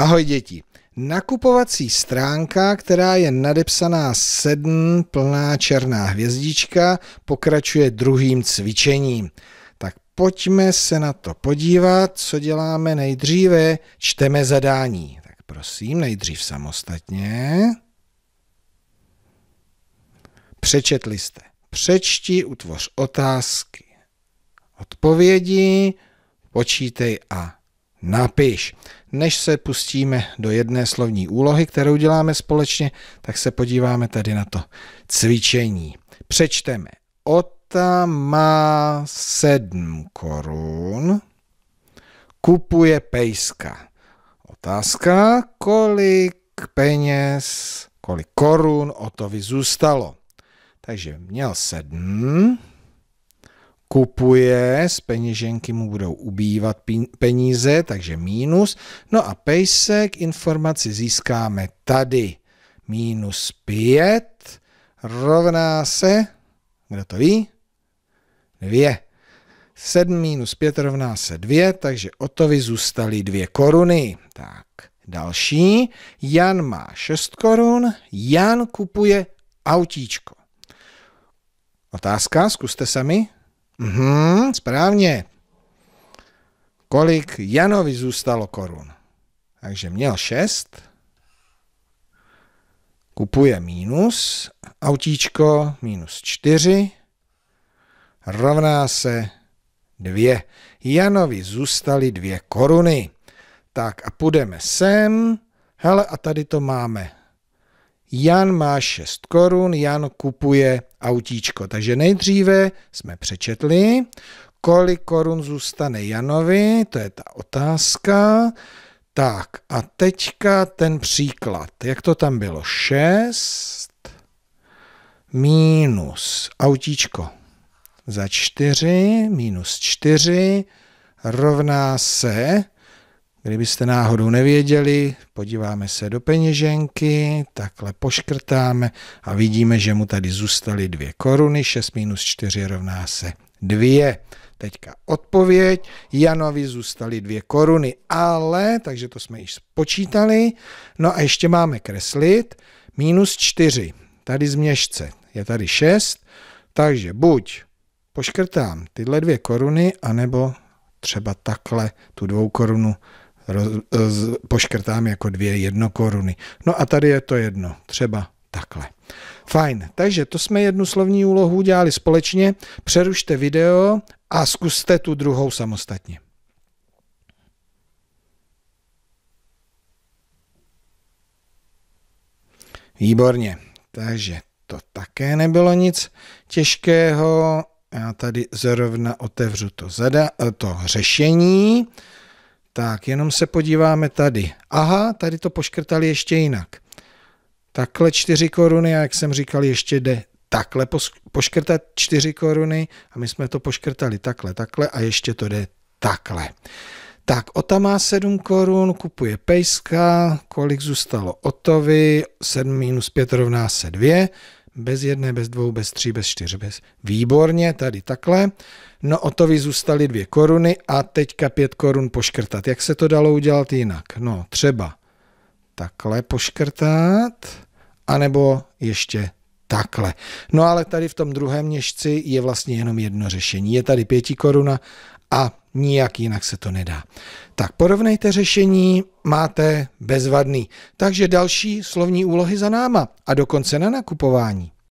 Ahoj děti. Nakupovací stránka, která je nadepsaná 7, plná černá hvězdička, pokračuje druhým cvičením. Tak pojďme se na to podívat, co děláme nejdříve. Čteme zadání. Tak prosím, nejdřív samostatně. Přečetli jste. Přečti, utvoř otázky, odpovědi, počítej a napiš. Než se pustíme do jedné slovní úlohy, kterou děláme společně, tak se podíváme tady na to cvičení. Přečteme. Ota má sedm korun, kupuje pejska. Otázka, kolik peněz, kolik korun o to zůstalo. Takže měl sedm, kupuje, z peněženky mu budou ubývat peníze, takže mínus. No a pejsek informaci získáme tady. Mínus 5 rovná se, kdo to ví? 2. 7 minus 5 rovná se 2, takže Otovi zůstaly 2 koruny. Tak, další. Jan má 6 korun, Jan kupuje autíčko. Otázka, zkuste sami. Mhm, správně. Kolik Janovi zůstalo korun? Takže měl šest. Kupuje minus. Autíčko minus čtyři. Rovná se dvě. Janovi zůstaly dvě koruny. Tak a půjdeme sem. Hele, a tady to máme Jan má 6 korun, Jan kupuje autíčko. Takže nejdříve jsme přečetli, kolik korun zůstane Janovi, to je ta otázka. Tak a teďka ten příklad. Jak to tam bylo? 6 minus autíčko za 4 minus 4 rovná se Kdybyste náhodou nevěděli, podíváme se do peněženky, takhle poškrtáme a vidíme, že mu tady zůstaly dvě koruny, 6 minus 4 rovná se 2. Teďka odpověď, Janovi zůstaly dvě koruny, ale, takže to jsme již spočítali, no a ještě máme kreslit, minus 4, tady změšce, je tady 6, takže buď poškrtám tyhle dvě koruny, anebo třeba takhle tu dvou korunu roz, z, poškrtám jako dvě jednokoruny. No a tady je to jedno, třeba takhle. Fajn, takže to jsme jednu slovní úlohu udělali společně. Přerušte video a zkuste tu druhou samostatně. Výborně, takže to také nebylo nic těžkého. Já tady zrovna otevřu to, zada, to řešení. Tak, jenom se podíváme tady. Aha, tady to poškrtali ještě jinak. Takhle 4 koruny a jak jsem říkal, ještě jde takhle poškrtat 4 koruny a my jsme to poškrtali takhle, takhle a ještě to jde takhle. Tak, Ota má 7 korun, kupuje pejska, kolik zůstalo Otovi, 7 minus 5 rovná se 2, bez jedné, bez dvou, bez tří, bez čtyř, bez. Výborně, tady takhle. No o to zůstaly dvě koruny a teďka pět korun poškrtat. Jak se to dalo udělat jinak? No třeba takhle poškrtat, anebo ještě takhle. No ale tady v tom druhém měšci je vlastně jenom jedno řešení. Je tady pěti koruna a nijak jinak se to nedá. Tak porovnejte řešení, máte bezvadný. Takže další slovní úlohy za náma a dokonce na nakupování.